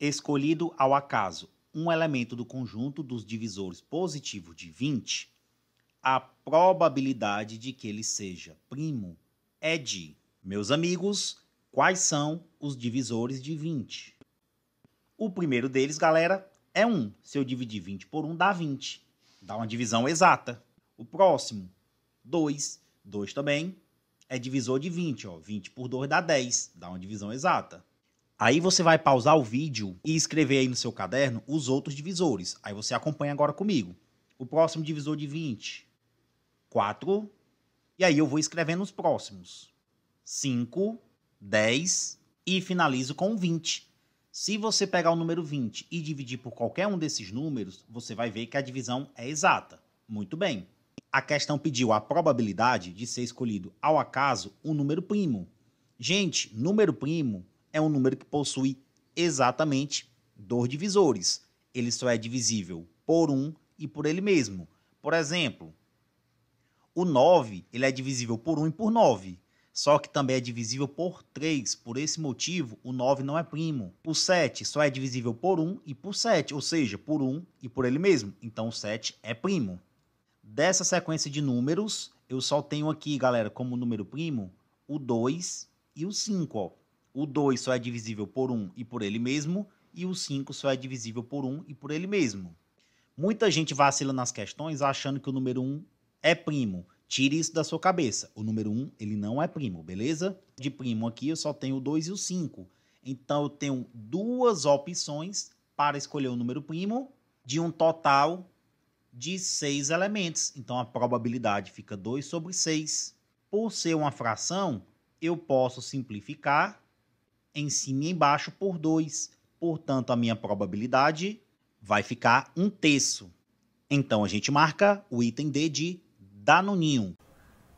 escolhido ao acaso um elemento do conjunto dos divisores positivo de 20, a probabilidade de que ele seja primo é de. Meus amigos, quais são os divisores de 20? O primeiro deles, galera, é 1. Se eu dividir 20 por 1, dá 20. Dá uma divisão exata. O próximo, 2. 2 também é divisor de 20. Ó. 20 por 2 dá 10. Dá uma divisão exata. Aí você vai pausar o vídeo e escrever aí no seu caderno os outros divisores. Aí você acompanha agora comigo. O próximo divisor de 20, 4, e aí eu vou escrevendo os próximos. 5, 10 e finalizo com 20. Se você pegar o número 20 e dividir por qualquer um desses números, você vai ver que a divisão é exata. Muito bem. A questão pediu a probabilidade de ser escolhido ao acaso um número primo. Gente, número primo é um número que possui exatamente dois divisores. Ele só é divisível por um e por ele mesmo. Por exemplo, o 9 ele é divisível por 1 e por 9, só que também é divisível por 3. Por esse motivo, o 9 não é primo. O 7 só é divisível por 1 e por 7, ou seja, por 1 e por ele mesmo. Então o 7 é primo. Dessa sequência de números, eu só tenho aqui, galera, como número primo, o 2 e o 5. O 2 só é divisível por 1 um e por ele mesmo, e o 5 só é divisível por 1 um e por ele mesmo. Muita gente vacila nas questões achando que o número 1 um é primo. Tire isso da sua cabeça. O número 1, ele não é primo, beleza? De primo aqui eu só tenho o 2 e o 5. Então eu tenho duas opções para escolher o número primo de um total de 6 elementos. Então a probabilidade fica 2 sobre 6. Por ser uma fração, eu posso simplificar em cima e embaixo por 2. Portanto, a minha probabilidade vai ficar um terço. Então, a gente marca o item D de Danoninho.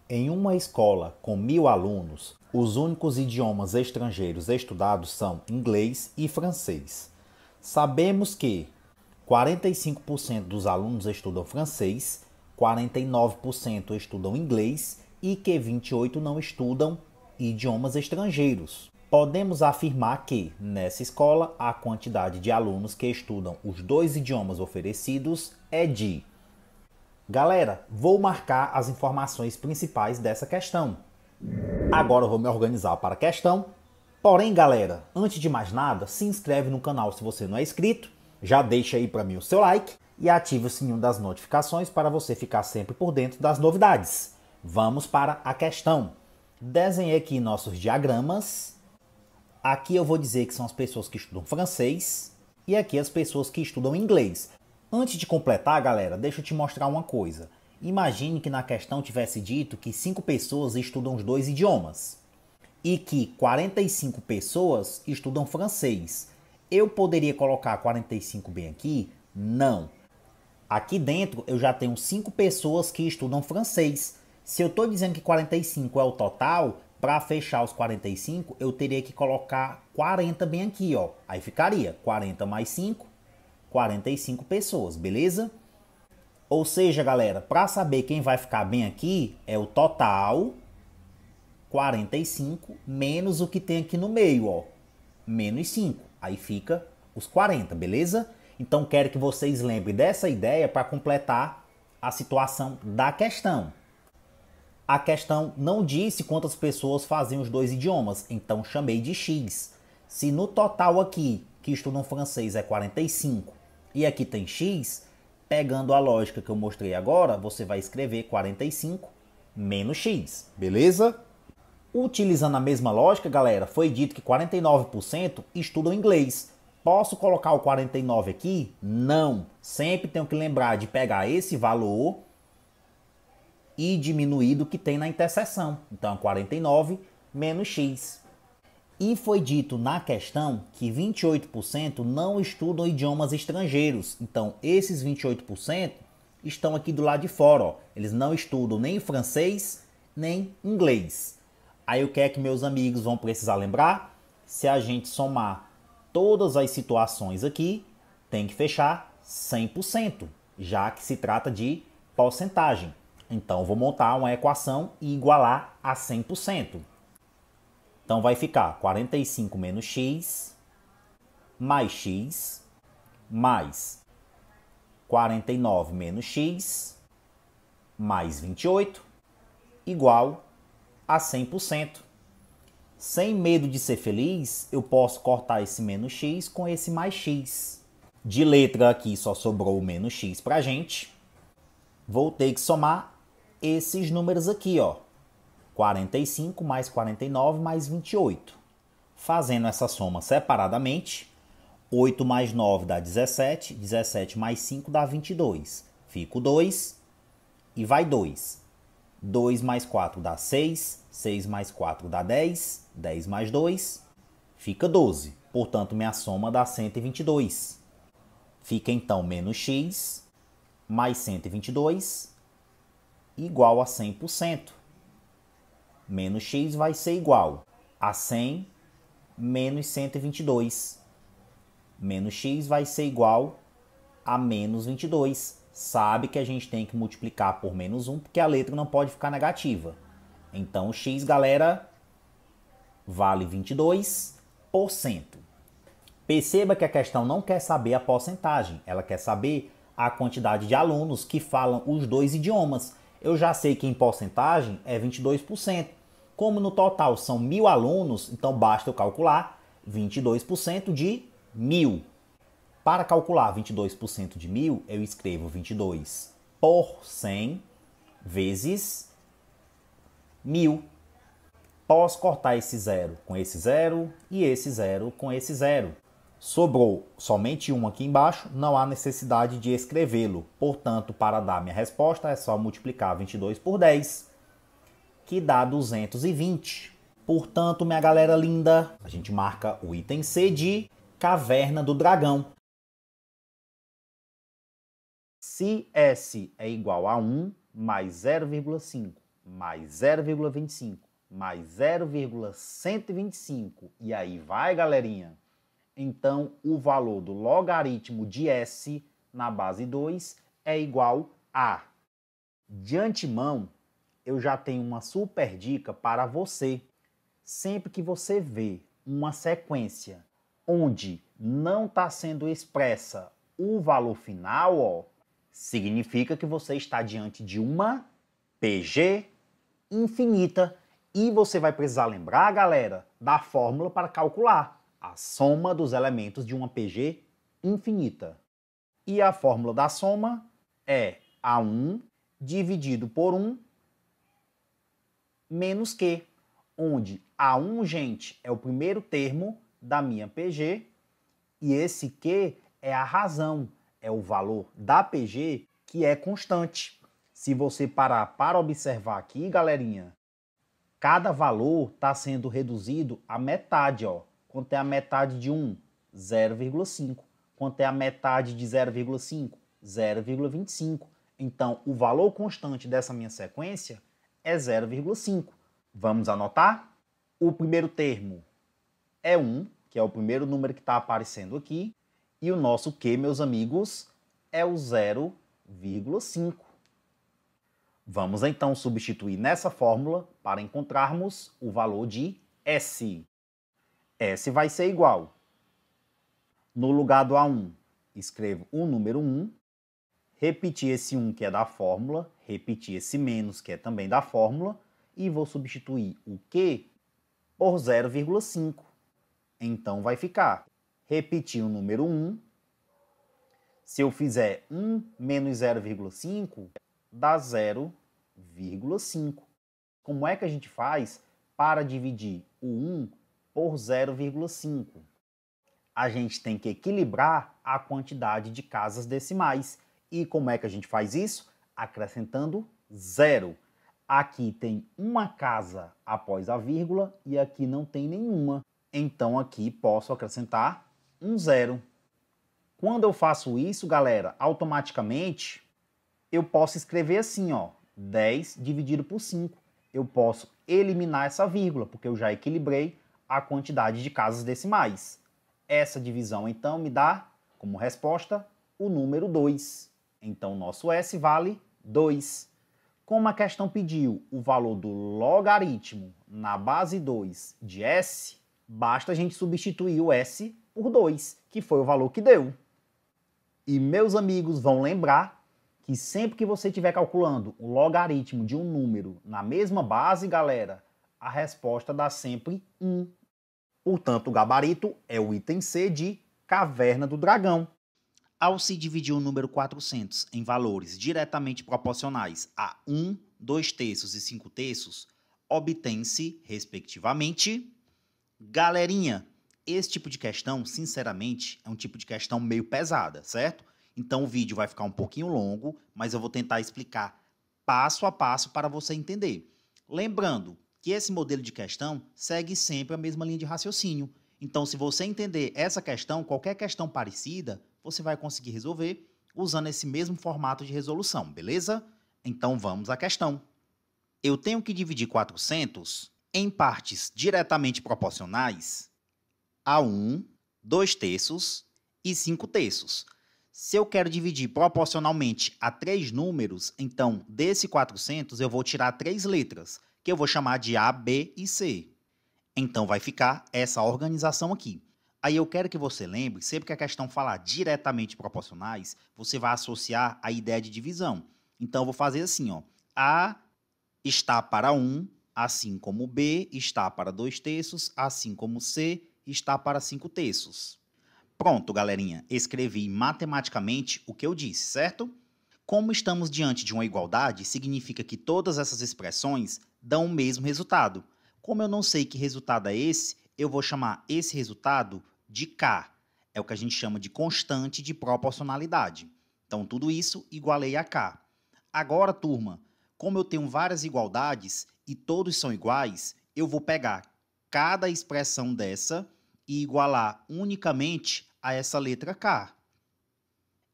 Em uma escola com mil alunos, os únicos idiomas estrangeiros estudados são inglês e francês. Sabemos que 45% dos alunos estudam francês, 49% estudam inglês e que 28% não estudam idiomas estrangeiros. Podemos afirmar que, nessa escola, a quantidade de alunos que estudam os dois idiomas oferecidos é de. Galera, vou marcar as informações principais dessa questão. Agora eu vou me organizar para a questão. Porém, galera, antes de mais nada, se inscreve no canal se você não é inscrito, já deixa aí para mim o seu like e ative o sininho das notificações para você ficar sempre por dentro das novidades. Vamos para a questão. Desenhe aqui nossos diagramas Aqui eu vou dizer que são as pessoas que estudam francês e aqui as pessoas que estudam inglês. Antes de completar, galera, deixa eu te mostrar uma coisa. Imagine que na questão tivesse dito que 5 pessoas estudam os dois idiomas e que 45 pessoas estudam francês. Eu poderia colocar 45 bem aqui? Não. Aqui dentro eu já tenho 5 pessoas que estudam francês. Se eu estou dizendo que 45 é o total, para fechar os 45, eu teria que colocar 40 bem aqui, ó. Aí ficaria 40 mais 5, 45 pessoas, beleza? Ou seja, galera, para saber quem vai ficar bem aqui, é o total 45 menos o que tem aqui no meio, ó. Menos 5. Aí fica os 40, beleza? Então quero que vocês lembrem dessa ideia para completar a situação da questão. A questão não disse quantas pessoas faziam os dois idiomas, então chamei de X. Se no total aqui, que estudam francês, é 45 e aqui tem X, pegando a lógica que eu mostrei agora, você vai escrever 45 menos X, beleza? Utilizando a mesma lógica, galera, foi dito que 49% estudam inglês. Posso colocar o 49 aqui? Não. Sempre tenho que lembrar de pegar esse valor e diminuído o que tem na interseção. Então, 49 menos x. E foi dito na questão que 28% não estudam idiomas estrangeiros. Então, esses 28% estão aqui do lado de fora. Ó. Eles não estudam nem francês, nem inglês. Aí o que é que meus amigos vão precisar lembrar? Se a gente somar todas as situações aqui, tem que fechar 100%, já que se trata de porcentagem. Então vou montar uma equação e igualar a 100%. Então vai ficar 45 menos x mais x mais 49 menos x mais 28 igual a 100%. Sem medo de ser feliz, eu posso cortar esse menos x com esse mais x. De letra aqui só sobrou o menos x para gente. Vou ter que somar esses números aqui, ó. 45 mais 49 mais 28. Fazendo essa soma separadamente, 8 mais 9 dá 17, 17 mais 5 dá 22. Fico 2 e vai 2. 2 mais 4 dá 6, 6 mais 4 dá 10, 10 mais 2 fica 12. Portanto, minha soma dá 122. Fica então menos x mais 122 igual a 100%. Menos x vai ser igual a 100 menos 122. Menos x vai ser igual a menos 22. Sabe que a gente tem que multiplicar por menos 1, porque a letra não pode ficar negativa. Então, x, galera, vale 22%. Perceba que a questão não quer saber a porcentagem, ela quer saber a quantidade de alunos que falam os dois idiomas eu já sei que em porcentagem é 22%. Como no total são mil alunos, então basta eu calcular 22% de mil. Para calcular 22% de mil, eu escrevo 22 por 100 vezes mil. Posso cortar esse zero com esse zero e esse zero com esse zero. Sobrou somente um aqui embaixo, não há necessidade de escrevê-lo. Portanto, para dar minha resposta, é só multiplicar 22 por 10, que dá 220. Portanto, minha galera linda, a gente marca o item C de Caverna do Dragão. Se S é igual a 1 mais 0,5 mais 0,25 mais 0,125, e aí vai, galerinha? Então, o valor do logaritmo de S na base 2 é igual a. De antemão, eu já tenho uma super dica para você. Sempre que você vê uma sequência onde não está sendo expressa o valor final, ó, significa que você está diante de uma PG infinita. E você vai precisar lembrar, galera, da fórmula para calcular a soma dos elementos de uma PG infinita. E a fórmula da soma é A1 dividido por 1 menos Q, onde A1, gente, é o primeiro termo da minha PG e esse Q é a razão, é o valor da PG que é constante. Se você parar para observar aqui, galerinha, cada valor está sendo reduzido à metade, ó. Quanto é a metade de 1? 0,5. Quanto é a metade de 0,5? 0,25. Então, o valor constante dessa minha sequência é 0,5. Vamos anotar? O primeiro termo é 1, que é o primeiro número que está aparecendo aqui. E o nosso Q, meus amigos, é o 0,5. Vamos então substituir nessa fórmula para encontrarmos o valor de S. É, S vai ser igual. No lugar do A1, escrevo o número 1, repetir esse 1 que é da fórmula, repetir esse menos que é também da fórmula, e vou substituir o Q por 0,5. Então vai ficar repetir o número 1. Se eu fizer 1 menos 0,5, dá 0,5. Como é que a gente faz para dividir o 1 por 0,5. A gente tem que equilibrar a quantidade de casas decimais. E como é que a gente faz isso? Acrescentando zero. Aqui tem uma casa após a vírgula e aqui não tem nenhuma. Então aqui posso acrescentar um zero. Quando eu faço isso, galera, automaticamente eu posso escrever assim, ó, 10 dividido por 5. Eu posso eliminar essa vírgula, porque eu já equilibrei a quantidade de casas decimais. Essa divisão então me dá, como resposta, o número 2. Então nosso S vale 2. Como a questão pediu o valor do logaritmo na base 2 de S, basta a gente substituir o S por 2, que foi o valor que deu. E meus amigos vão lembrar que sempre que você estiver calculando o logaritmo de um número na mesma base, galera, a resposta dá sempre 1. Portanto, o gabarito é o item C de Caverna do Dragão. Ao se dividir o número 400 em valores diretamente proporcionais a 1, 2 terços e 5 terços, obtém-se, respectivamente, galerinha. Esse tipo de questão, sinceramente, é um tipo de questão meio pesada, certo? Então o vídeo vai ficar um pouquinho longo, mas eu vou tentar explicar passo a passo para você entender. Lembrando, que esse modelo de questão segue sempre a mesma linha de raciocínio. Então, se você entender essa questão, qualquer questão parecida, você vai conseguir resolver usando esse mesmo formato de resolução, beleza? Então vamos à questão. Eu tenho que dividir 400 em partes diretamente proporcionais a 1, 2 terços e 5 terços. Se eu quero dividir proporcionalmente a três números, então desse 400 eu vou tirar três letras que eu vou chamar de A, B e C. Então vai ficar essa organização aqui. Aí eu quero que você lembre, sempre que a questão falar diretamente proporcionais, você vai associar a ideia de divisão. Então eu vou fazer assim, ó. A está para 1, assim como B está para 2 terços, assim como C está para 5 terços. Pronto, galerinha, escrevi matematicamente o que eu disse, certo? Como estamos diante de uma igualdade, significa que todas essas expressões dão o mesmo resultado. Como eu não sei que resultado é esse, eu vou chamar esse resultado de K. É o que a gente chama de constante de proporcionalidade. Então, tudo isso igualei a K. Agora, turma, como eu tenho várias igualdades e todos são iguais, eu vou pegar cada expressão dessa e igualar unicamente a essa letra K.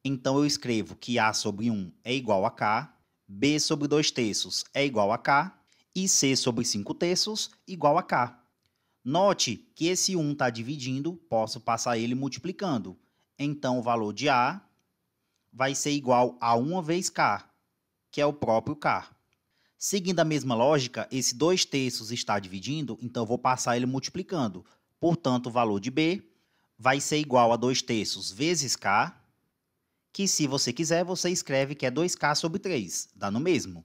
Então eu escrevo que A sobre 1 é igual a K, B sobre 2 terços é igual a K, e C sobre 5 terços igual a K. Note que esse 1 está dividindo, posso passar ele multiplicando. Então, o valor de A vai ser igual a 1 vezes K, que é o próprio K. Seguindo a mesma lógica, esse 2 terços está dividindo, então vou passar ele multiplicando. Portanto, o valor de B vai ser igual a 2 terços vezes K, que se você quiser, você escreve que é 2K sobre 3, dá no mesmo.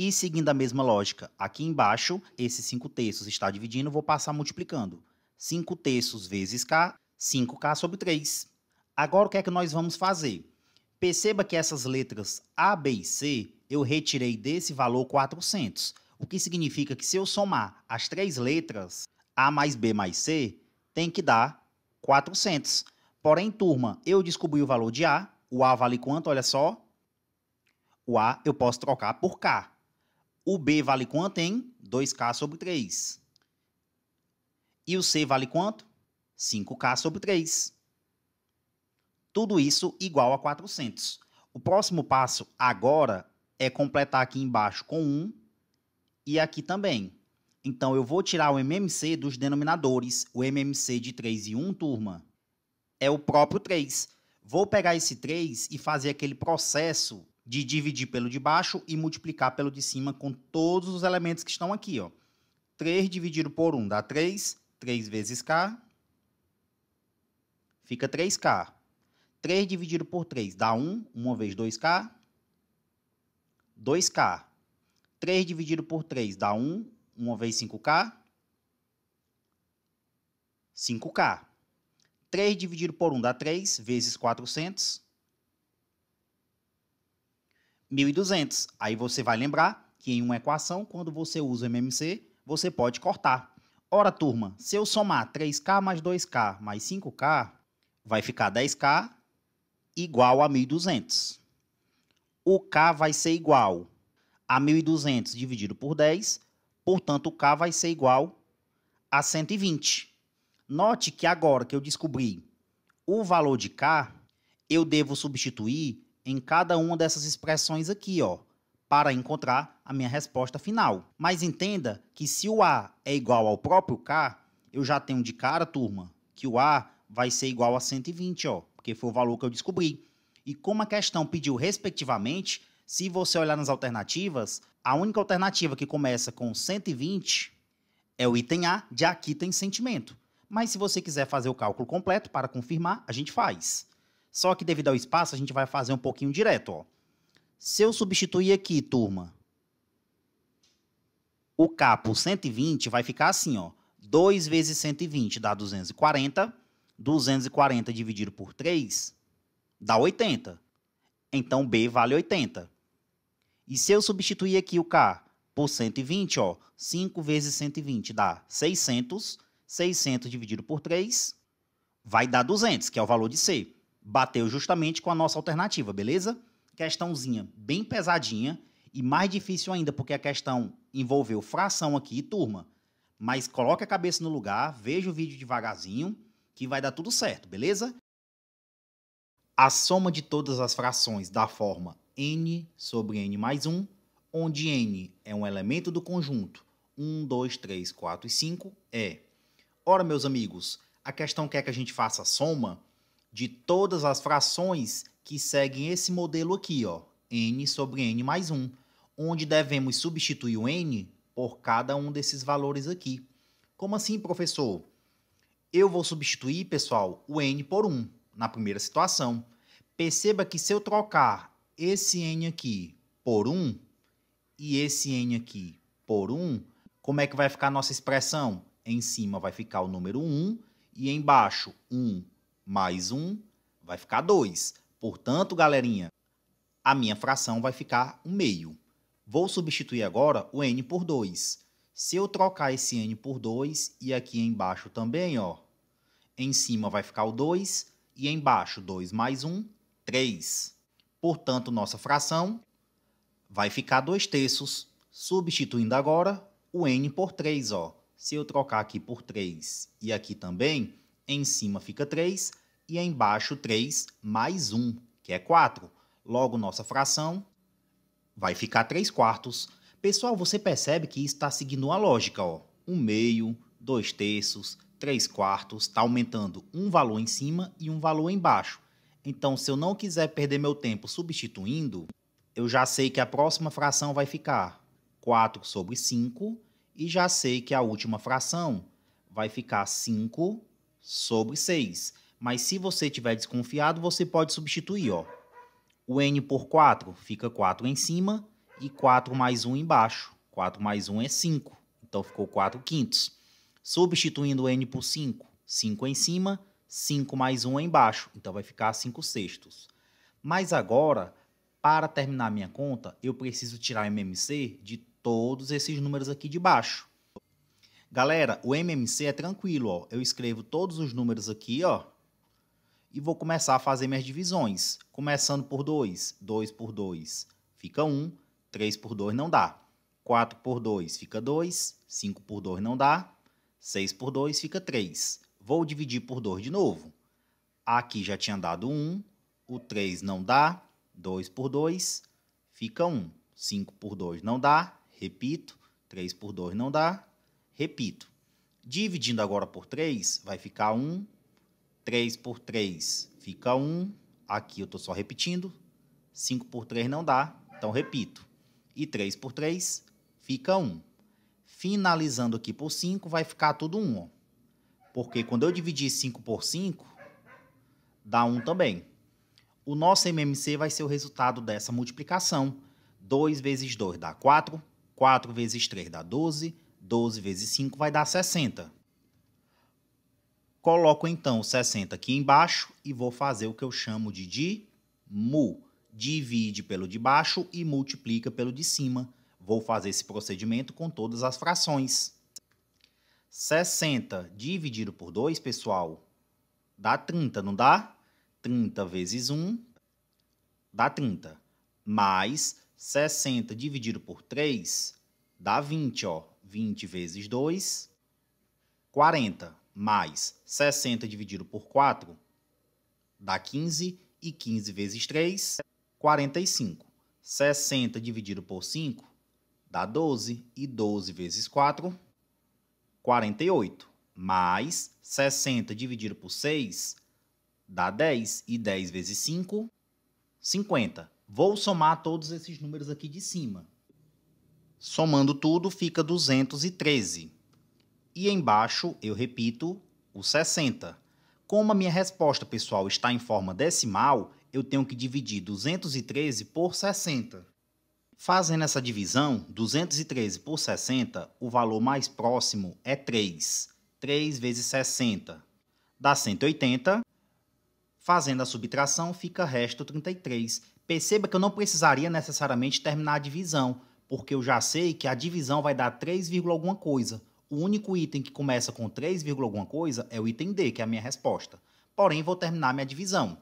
E seguindo a mesma lógica, aqui embaixo, esses 5 terços está dividindo, vou passar multiplicando. 5 terços vezes k, 5k sobre 3. Agora o que é que nós vamos fazer? Perceba que essas letras A, B e C eu retirei desse valor 400, o que significa que se eu somar as três letras A mais B mais C, tem que dar 400. Porém, turma, eu descobri o valor de A, o A vale quanto, olha só? O A eu posso trocar por K. O B vale quanto hein? 2K sobre 3. E o C vale quanto? 5K sobre 3. Tudo isso igual a 400. O próximo passo agora é completar aqui embaixo com 1 e aqui também. Então, eu vou tirar o MMC dos denominadores. O MMC de 3 e 1, turma, é o próprio 3. Vou pegar esse 3 e fazer aquele processo de dividir pelo de baixo e multiplicar pelo de cima com todos os elementos que estão aqui. Ó. 3 dividido por 1 dá 3, 3 vezes k, fica 3k. 3 dividido por 3 dá 1, 1 vez 2k, 2k. 3 dividido por 3 dá 1, 1 vez 5k, 5k. 3 dividido por 1 dá 3, vezes 400, 1.200. Aí você vai lembrar que em uma equação, quando você usa o MMC, você pode cortar. Ora, turma, se eu somar 3K mais 2K mais 5K, vai ficar 10K igual a 1.200. O K vai ser igual a 1.200 dividido por 10, portanto, o K vai ser igual a 120. Note que agora que eu descobri o valor de K, eu devo substituir em cada uma dessas expressões aqui, ó, para encontrar a minha resposta final. Mas entenda que se o A é igual ao próprio K, eu já tenho de cara, turma, que o A vai ser igual a 120, ó, porque foi o valor que eu descobri. E como a questão pediu respectivamente, se você olhar nas alternativas, a única alternativa que começa com 120 é o item A de aqui tem sentimento. Mas se você quiser fazer o cálculo completo para confirmar, a gente faz. Só que devido ao espaço, a gente vai fazer um pouquinho direto, ó. Se eu substituir aqui, turma, o K por 120 vai ficar assim, ó. 2 vezes 120 dá 240. 240 dividido por 3 dá 80. Então, B vale 80. E se eu substituir aqui o K por 120, ó, 5 vezes 120 dá 600. 600 dividido por 3 vai dar 200, que é o valor de C bateu justamente com a nossa alternativa, beleza? Questãozinha bem pesadinha e mais difícil ainda, porque a questão envolveu fração aqui, turma. Mas coloque a cabeça no lugar, veja o vídeo devagarzinho, que vai dar tudo certo, beleza? A soma de todas as frações da forma n sobre n mais 1, onde n é um elemento do conjunto 1, 2, 3, 4 e 5, é. Ora, meus amigos, a questão quer que a gente faça a soma de todas as frações que seguem esse modelo aqui, ó, n sobre n mais 1, onde devemos substituir o n por cada um desses valores aqui. Como assim, professor? Eu vou substituir, pessoal, o n por 1 na primeira situação. Perceba que se eu trocar esse n aqui por 1 e esse n aqui por 1, como é que vai ficar a nossa expressão? Em cima vai ficar o número 1 e embaixo 1 mais 1 vai ficar 2. Portanto, galerinha, a minha fração vai ficar 1 meio. Vou substituir agora o n por 2. Se eu trocar esse n por 2 e aqui embaixo também, ó, em cima vai ficar o 2 e embaixo 2 mais 1, 3. Portanto, nossa fração vai ficar 2 terços, substituindo agora o n por 3, ó. Se eu trocar aqui por 3 e aqui também, em cima fica 3 e embaixo 3 mais 1, que é 4. Logo, nossa fração vai ficar 3 quartos. Pessoal, você percebe que isso está seguindo uma lógica, ó. 1 meio, 2 terços, 3 quartos, está aumentando um valor em cima e um valor embaixo. Então, se eu não quiser perder meu tempo substituindo, eu já sei que a próxima fração vai ficar 4 sobre 5 e já sei que a última fração vai ficar 5 sobre 6. Mas se você tiver desconfiado, você pode substituir, ó. O n por 4 fica 4 em cima e 4 mais 1 embaixo. 4 mais 1 é 5, então ficou 4 quintos. Substituindo o n por 5, 5 em cima, 5 mais 1 é embaixo, então vai ficar 5 sextos. Mas agora, para terminar minha conta, eu preciso tirar MMC de todos esses números aqui de baixo. Galera, o MMC é tranquilo, ó. Eu escrevo todos os números aqui, ó. E vou começar a fazer minhas divisões. Começando por 2. 2 por 2 fica 1. Um. 3 por 2 não dá. 4 por 2 fica 2. 5 por 2 não dá. 6 por 2 fica 3. Vou dividir por 2 de novo. Aqui já tinha dado 1. Um. O 3 não dá. 2 por 2 fica 1. Um. 5 por 2 não dá. Repito. 3 por 2 não dá. Repito, dividindo agora por 3, vai ficar 1. 3 por 3 fica 1. Aqui eu estou só repetindo. 5 por 3 não dá, então repito. E 3 por 3 fica 1. Finalizando aqui por 5, vai ficar tudo 1. Ó. Porque quando eu dividir 5 por 5, dá 1 também. O nosso MMC vai ser o resultado dessa multiplicação. 2 vezes 2 dá 4, 4 vezes 3 dá 12, 12 vezes 5 vai dar 60. Coloco então 60 aqui embaixo e vou fazer o que eu chamo de mu. Divide pelo de baixo e multiplica pelo de cima. Vou fazer esse procedimento com todas as frações. 60 dividido por 2, pessoal, dá 30, não dá? 30 vezes 1 dá 30. Mais 60 dividido por 3 dá 20, ó. 20 vezes 2, 40 mais 60 dividido por 4 dá 15, e 15 vezes 3, 45. 60 dividido por 5 dá 12, e 12 vezes 4, 48. Mais 60 dividido por 6 dá 10, e 10 vezes 5, 50. Vou somar todos esses números aqui de cima. Somando tudo, fica 213. E embaixo, eu repito, o 60. Como a minha resposta, pessoal, está em forma decimal, eu tenho que dividir 213 por 60. Fazendo essa divisão, 213 por 60, o valor mais próximo é 3. 3 vezes 60 dá 180. Fazendo a subtração, fica resto 33. Perceba que eu não precisaria necessariamente terminar a divisão, porque eu já sei que a divisão vai dar 3, alguma coisa. O único item que começa com 3, alguma coisa é o item D, que é a minha resposta. Porém, vou terminar minha divisão.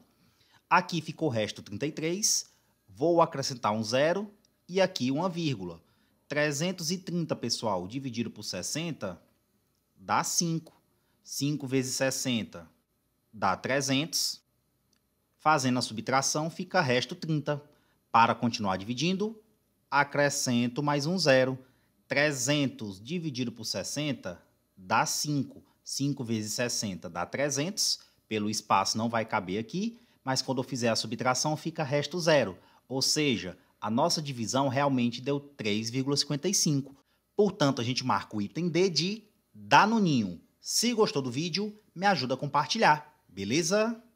Aqui ficou o resto 33, vou acrescentar um zero e aqui uma vírgula. 330, pessoal, dividido por 60 dá 5. 5 vezes 60 dá 300. Fazendo a subtração, fica resto 30. Para continuar dividindo, acrescento mais um zero. 300 dividido por 60 dá 5. 5 vezes 60 dá 300. Pelo espaço não vai caber aqui, mas quando eu fizer a subtração fica resto zero. Ou seja, a nossa divisão realmente deu 3,55. Portanto, a gente marca o item D de no ninho. Se gostou do vídeo, me ajuda a compartilhar, beleza?